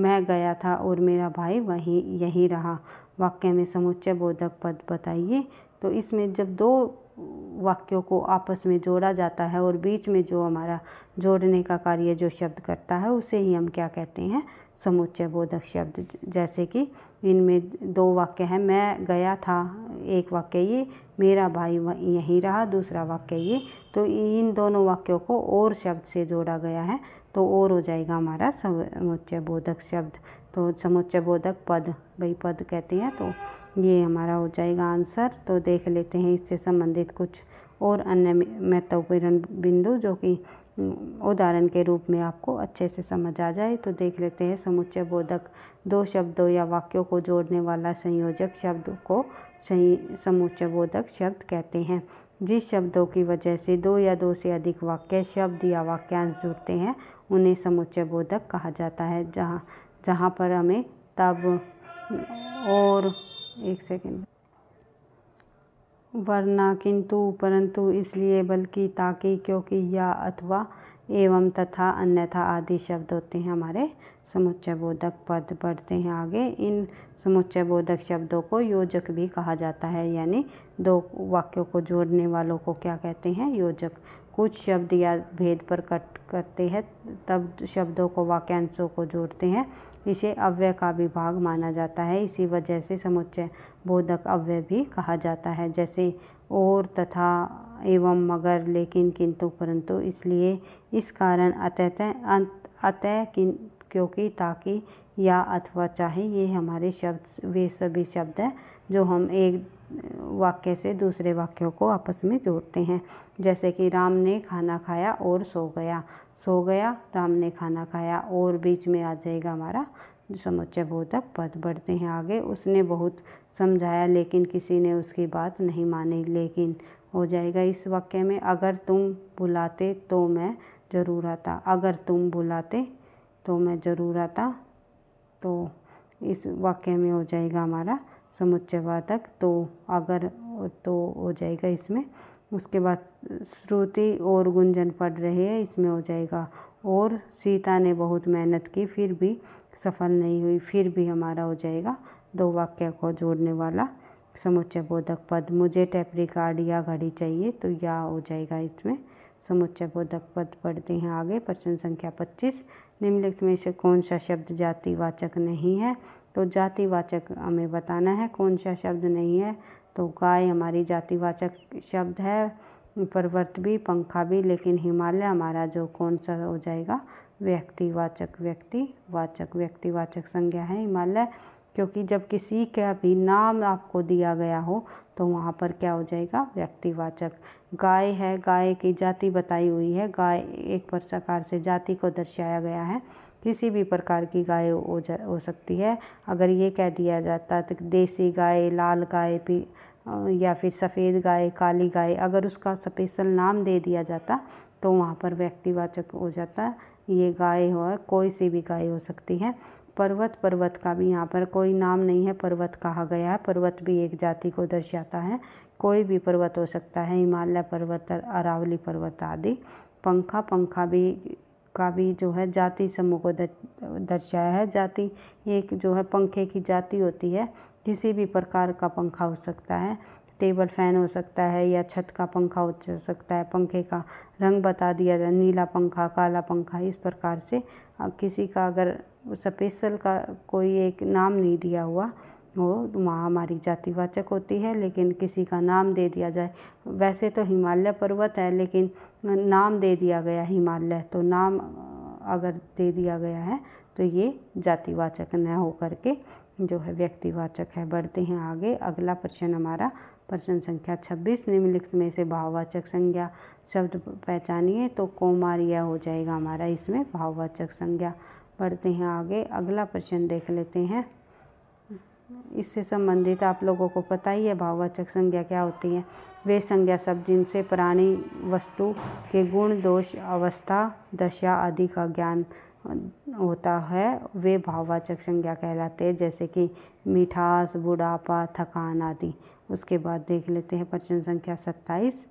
मैं गया था और मेरा भाई वहीं यहीं रहा वाक्य में समुच्चय बोधक पद बताइए तो इसमें जब दो वाक्यों को आपस में जोड़ा जाता है और बीच में जो हमारा जोड़ने का कार्य जो शब्द करता है उसे ही हम क्या कहते हैं समुच्चय बोधक शब्द जैसे कि इनमें दो वाक्य हैं मैं गया था एक वाक्य ये मेरा भाई यहीं रहा दूसरा वाक्य ये तो इन दोनों वाक्यों को और शब्द से जोड़ा गया है तो और हो जाएगा हमारा समुच्चय बोधक शब्द तो समुच्चय बोधक पद वही पद कहते हैं तो ये हमारा हो जाएगा आंसर तो देख लेते हैं इससे संबंधित कुछ और अन्य महत्वपूर्ण बिंदु जो कि उदाहरण के रूप में आपको अच्छे से समझ आ जाए तो देख लेते हैं समुच्चय बोधक दो शब्दों या वाक्यों को जोड़ने वाला संयोजक शब्द को सही समुच्चय बोधक शब्द कहते हैं जिस शब्दों की वजह से दो या दो से अधिक वाक्य शब्द या वाक्यांश जुड़ते हैं उन्हें समुच्चय बोधक कहा जाता है जहाँ जहाँ पर हमें तब और एक सेकेंड वरना किंतु परंतु इसलिए बल्कि ताकि क्योंकि या अथवा एवं तथा अन्यथा आदि शब्द होते हैं हमारे समुच्चय बोधक पद पढ़ते हैं आगे इन समुच्चय बोधक शब्दों को योजक भी कहा जाता है यानी दो वाक्यों को जोड़ने वालों को क्या कहते हैं योजक कुछ शब्द या भेद पर कट करते हैं तब शब्दों को वाक्यांशों को जोड़ते हैं इसे अव्यय का विभाग माना जाता है इसी वजह से समुच्चय बोधक अव्यय भी कहा जाता है जैसे और तथा एवं मगर लेकिन किंतु परंतु इसलिए इस कारण अत अतः किन क्योंकि ताकि या अथवा चाहे ये हमारे शब्द वे सभी शब्द हैं जो हम एक वाक्य से दूसरे वाक्यों को आपस में जोड़ते हैं जैसे कि राम ने खाना खाया और सो गया सो गया राम ने खाना खाया और बीच में आ जाएगा हमारा समुच्चय बोधक पद बढ़ते हैं आगे उसने बहुत समझाया लेकिन किसी ने उसकी बात नहीं मानी लेकिन हो जाएगा इस वाक्य में अगर तुम बुलाते तो मैं ज़रूर आता अगर तुम बुलाते तो मैं ज़रूर आता तो इस वाक्य में हो जाएगा हमारा समुच्चय वातक तो अगर तो हो जाएगा इसमें उसके बाद श्रुति और गुंजन पढ़ रहे हैं इसमें हो जाएगा और सीता ने बहुत मेहनत की फिर भी सफल नहीं हुई फिर भी हमारा हो जाएगा दो वाक्य को जोड़ने वाला समुच्चय बोधक पद मुझे टेपरी कार्ड या घड़ी चाहिए तो या हो जाएगा इसमें समुच्चय बोधक पद पढ़ते हैं आगे प्रश्न संख्या पच्चीस निम्नलिखित में से कौन सा शब्द जातिवाचक नहीं है तो जातिवाचक हमें बताना है कौन सा शब्द नहीं है तो गाय हमारी जातिवाचक शब्द है पर्वत भी पंखा भी लेकिन हिमालय हमारा जो कौन सा हो जाएगा व्यक्तिवाचक व्यक्तिवाचक व्यक्तिवाचक संज्ञा है हिमालय क्योंकि जब किसी का भी नाम आपको दिया गया हो तो वहाँ पर क्या हो जाएगा व्यक्तिवाचक गाय है गाय की जाति बताई हुई है गाय एक प्रकार से जाति को दर्शाया गया है किसी भी प्रकार की गाय हो जा हो सकती है अगर ये कह दिया जाता तो देसी गाय लाल गाय पी या फिर सफ़ेद गाय काली गाय अगर उसका स्पेशल नाम दे दिया जाता तो वहाँ पर व्यक्तिवाचक हो जाता ये गाय हो कोई सी भी गाय हो सकती है पर्वत पर्वत का भी यहाँ पर कोई नाम नहीं है पर्वत कहा गया है पर्वत भी एक जाति को दर्शाता है कोई भी पर्वत हो सकता है हिमालय पर्वत अरावली पर्वत आदि पंखा पंखा भी का भी जो है जाति समूह को दर्शाया है जाति एक जो है पंखे की जाति होती है किसी भी प्रकार का पंखा हो सकता है टेबल फैन हो सकता है या छत का पंखा हो सकता है पंखे का रंग बता दिया जाए नीला पंखा काला पंखा इस प्रकार से किसी का अगर स्पेशल का कोई एक नाम नहीं दिया हुआ वो वहाँ हमारी जातिवाचक होती है लेकिन किसी का नाम दे दिया जाए वैसे तो हिमालय पर्वत है लेकिन नाम दे दिया गया हिमालय तो नाम अगर दे दिया गया है तो ये जातिवाचक न हो करके जो है व्यक्तिवाचक है बढ़ते हैं आगे अगला प्रश्न हमारा प्रश्न संख्या 26 निम्नलिखित में से भाववाचक संज्ञा शब्द पहचानिए तो यह हो जाएगा हमारा इसमें भाववाचक संज्ञा बढ़ते हैं आगे अगला प्रश्न देख लेते हैं इससे संबंधित आप लोगों को पता ही है भाववाचक संज्ञा क्या होती है वे संज्ञा शब्द जिनसे प्राणी वस्तु के गुण दोष अवस्था दशा आदि का ज्ञान होता है वे भाववाचक संज्ञा कहलाते हैं जैसे कि मिठास बुढ़ापा थकान आदि उसके बाद देख लेते हैं प्रश्न संख्या सत्ताईस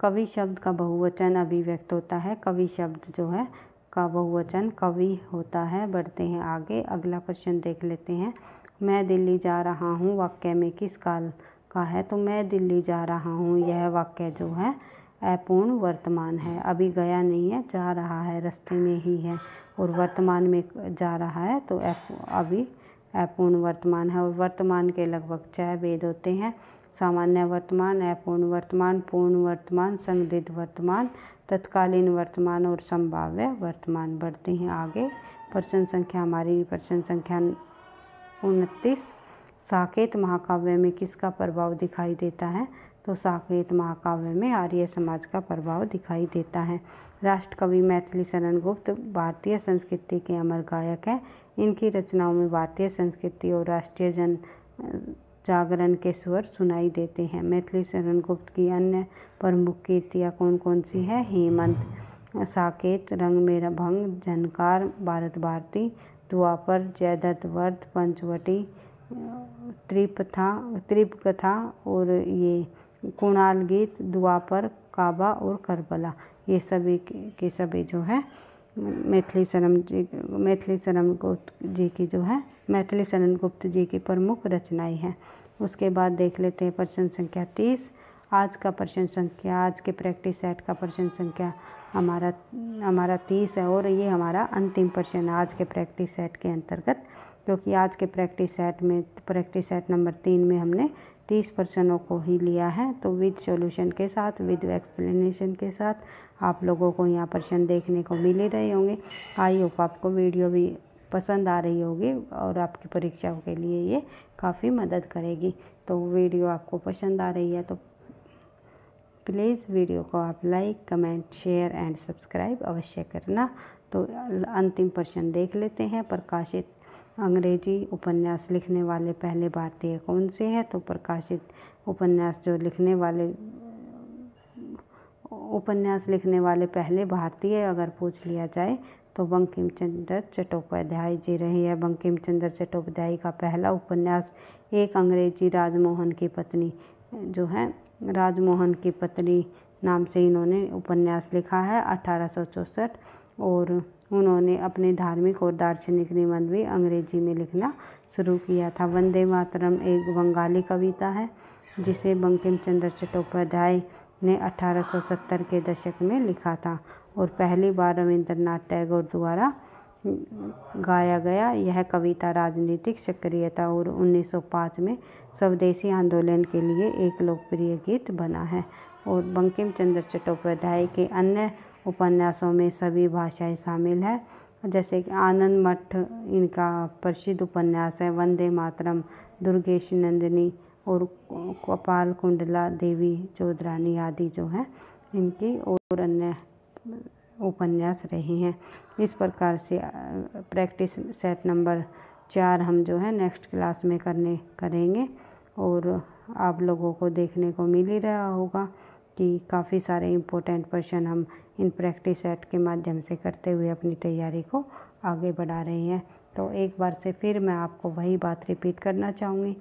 कवि शब्द का बहुवचन अभिव्यक्त होता है कवि शब्द जो है का बहुवचन कवि होता है बढ़ते हैं आगे अगला प्रश्न देख लेते हैं मैं दिल्ली जा रहा हूँ वाक्य में किस काल का है तो मैं दिल्ली जा रहा हूँ यह वाक्य जो है अपूर्ण वर्तमान है अभी गया नहीं है जा रहा है रास्ते में ही है और वर्तमान में जा रहा है तो अभी अपूर्ण वर्तमान है और वर्तमान के लगभग छह वेद होते हैं सामान्य वर्तमान अपूर्ण वर्तमान पूर्ण वर्तमान संदिग्ध वर्तमान तत्कालीन वर्तमान और संभाव्य वर्तमान बढ़ते हैं आगे प्रश्न संख्या हमारी प्रश्न संख्या उनतीस साकेत महाकाव्य में किसका प्रभाव दिखाई देता है तो साकेत महाकाव्य में आर्य समाज का प्रभाव दिखाई देता है राष्ट्रकवि मैथिली शरण गुप्त भारतीय संस्कृति के अमर गायक हैं इनकी रचनाओं में भारतीय संस्कृति और राष्ट्रीय जन जागरण के स्वर सुनाई देते हैं मैथिली शरण गुप्त की अन्य प्रमुख कीर्तियाँ कौन कौन सी हैं हेमंत साकेत रंग मेरा भंग झनकार भारत भारती द्वापर जयदत्त वर्त पंचवटी त्रिपथा त्रिपकथा और ये कुणाल गीत द्वापर काबा और करबला ये सभी के सभी जो है मैथिली शरण जी मैथिली शरण गुप्त जी की जो है मैथिली शरण गुप्त जी की प्रमुख रचनाएं हैं उसके बाद देख लेते हैं प्रश्न संख्या तीस आज का प्रश्न संख्या आज के प्रैक्टिस सेट का प्रश्न संख्या हमारा हमारा तीस है और ये हमारा अंतिम प्रश्न आज के प्रैक्टिस सेट के अंतर्गत क्योंकि आज के प्रैक्टिस सेट में प्रैक्टिस सेट नंबर तीन में हमने तीस प्रश्नों को ही लिया है तो विद सॉल्यूशन के साथ विद एक्सप्लेनेशन के साथ आप लोगों को यहाँ प्रश्न देखने को मिल ही रहे होंगे आई होप आपको वीडियो भी पसंद आ रही होगी और आपकी परीक्षा के लिए ये काफ़ी मदद करेगी तो वीडियो आपको पसंद आ रही है तो प्लीज़ वीडियो को आप like comment share and subscribe अवश्य करना तो अंतिम प्रश्न देख लेते हैं प्रकाशित अंग्रेजी उपन्यास लिखने वाले पहले भारतीय कौन से हैं तो प्रकाशित उपन्यास जो लिखने वाले उपन्यास लिखने वाले पहले भारतीय अगर पूछ लिया जाए तो बंकिम चंद्र चट्टोपाध्याय जी रहे हैं बंकिम चंद्र चट्टोपाध्याय का पहला उपन्यास एक अंग्रेजी राजमोहन की पत्नी जो है राजमोहन की पत्नी नाम से इन्होंने उपन्यास लिखा है अठारह और उन्होंने अपने धार्मिक और दार्शनिक निबंध भी अंग्रेजी में लिखना शुरू किया था वंदे मातरम एक बंगाली कविता है जिसे बंकिम चंद्र चट्टोपाध्याय ने 1870 के दशक में लिखा था और पहली बार रविंद्रनाथ टैगोर द्वारा गाया गया यह कविता राजनीतिक सक्रियता और 1905 में स्वदेशी आंदोलन के लिए एक लोकप्रिय गीत बना है और बंकिम चंद्र चट्टोपाध्याय के अन्य उपन्यासों में सभी भाषाएं शामिल है जैसे कि आनंद मठ इनका प्रसिद्ध उपन्यास है वंदे मातरम दुर्गेश नंदिनी और कपाल कुंडला देवी चौधरानी आदि जो हैं इनकी और अन्य उपन्यास रहे हैं इस प्रकार से प्रैक्टिस सेट नंबर चार हम जो है नेक्स्ट क्लास में करने करेंगे और आप लोगों को देखने को मिल ही रहा होगा कि काफ़ी सारे इम्पोर्टेंट क्वेश्चन हम इन प्रैक्टिस सेट के माध्यम से करते हुए अपनी तैयारी को आगे बढ़ा रहे हैं तो एक बार से फिर मैं आपको वही बात रिपीट करना चाहूँगी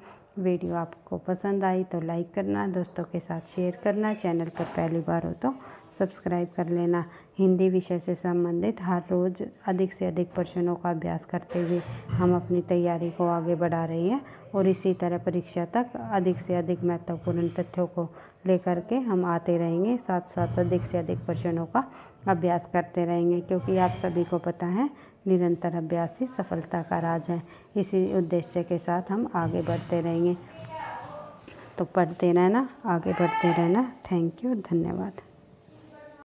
वीडियो आपको पसंद आई तो लाइक करना दोस्तों के साथ शेयर करना चैनल पर पहली बार हो तो सब्सक्राइब कर लेना हिंदी विषय से संबंधित हर रोज़ अधिक से अधिक प्रश्नों का अभ्यास करते हुए हम अपनी तैयारी को आगे बढ़ा रहे हैं और इसी तरह परीक्षा तक अधिक से अधिक महत्वपूर्ण तथ्यों को लेकर के हम आते रहेंगे साथ साथ अधिक से अधिक प्रश्नों का अभ्यास करते रहेंगे क्योंकि आप सभी को पता है निरंतर अभ्यास ही सफलता का राज है इसी उद्देश्य के साथ हम आगे बढ़ते रहेंगे तो पढ़ते रहना आगे बढ़ते रहना थैंक यू धन्यवाद